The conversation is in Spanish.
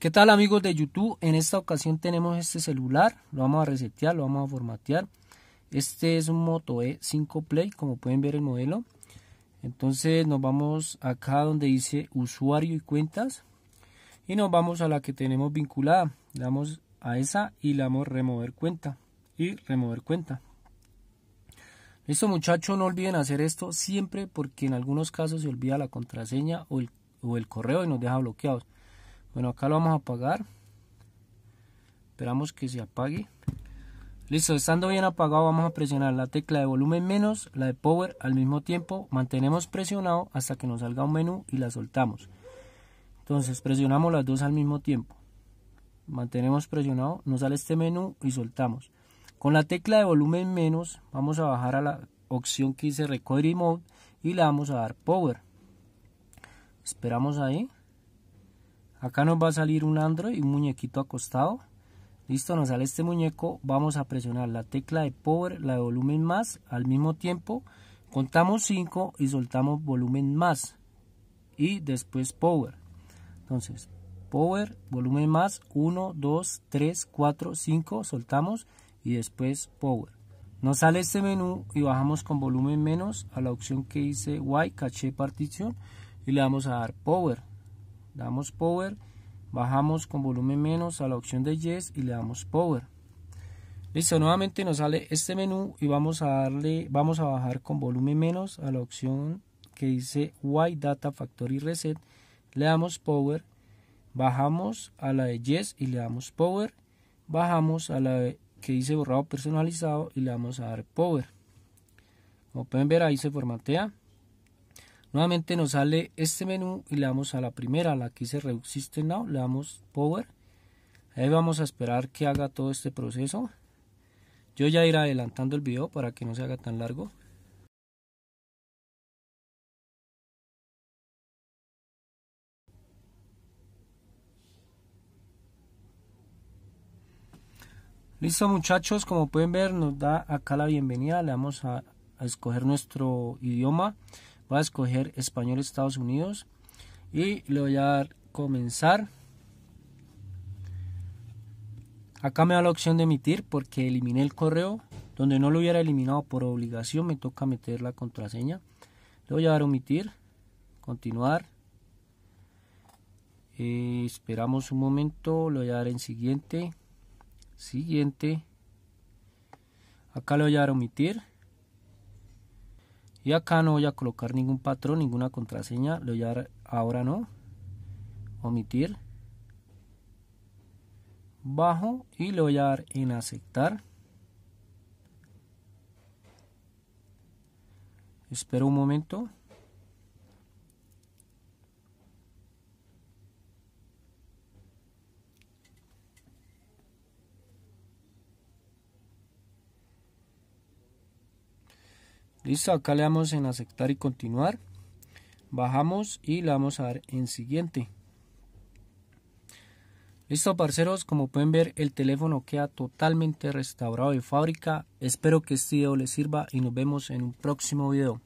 ¿Qué tal amigos de YouTube? En esta ocasión tenemos este celular, lo vamos a resetear, lo vamos a formatear. Este es un Moto E5 Play, como pueden ver el modelo. Entonces nos vamos acá donde dice usuario y cuentas. Y nos vamos a la que tenemos vinculada. damos a esa y le damos remover cuenta. Y remover cuenta. Listo muchachos, no olviden hacer esto siempre porque en algunos casos se olvida la contraseña o el, o el correo y nos deja bloqueados bueno acá lo vamos a apagar esperamos que se apague listo estando bien apagado vamos a presionar la tecla de volumen menos la de power al mismo tiempo mantenemos presionado hasta que nos salga un menú y la soltamos entonces presionamos las dos al mismo tiempo mantenemos presionado nos sale este menú y soltamos con la tecla de volumen menos vamos a bajar a la opción que dice recovery mode y le vamos a dar power esperamos ahí Acá nos va a salir un Android, un muñequito acostado. Listo, nos sale este muñeco. Vamos a presionar la tecla de power, la de volumen más. Al mismo tiempo, contamos 5 y soltamos volumen más. Y después power. Entonces, power, volumen más, 1, 2, 3, 4, 5, soltamos y después power. Nos sale este menú y bajamos con volumen menos a la opción que dice Y, caché partición y le vamos a dar power damos power, bajamos con volumen menos a la opción de yes y le damos power. Listo, nuevamente nos sale este menú y vamos a darle, vamos a bajar con volumen menos a la opción que dice white Data Factory Reset, le damos power, bajamos a la de yes y le damos power, bajamos a la que dice borrado personalizado y le damos a dar power. Como pueden ver ahí se formatea. Nuevamente nos sale este menú y le damos a la primera, la que dice Redux System Now, le damos Power. Ahí vamos a esperar que haga todo este proceso. Yo ya iré adelantando el video para que no se haga tan largo. Listo muchachos, como pueden ver nos da acá la bienvenida, le vamos a escoger nuestro idioma voy a escoger español Estados Unidos y le voy a dar comenzar acá me da la opción de emitir porque eliminé el correo donde no lo hubiera eliminado por obligación me toca meter la contraseña le voy a dar omitir continuar eh, esperamos un momento le voy a dar en siguiente siguiente acá le voy a dar omitir y acá no voy a colocar ningún patrón, ninguna contraseña, le voy a dar ahora no, omitir, bajo y le voy a dar en aceptar. Espero un momento. Listo, acá le damos en aceptar y continuar. Bajamos y le vamos a dar en siguiente. Listo, parceros, como pueden ver, el teléfono queda totalmente restaurado de fábrica. Espero que este video les sirva y nos vemos en un próximo video.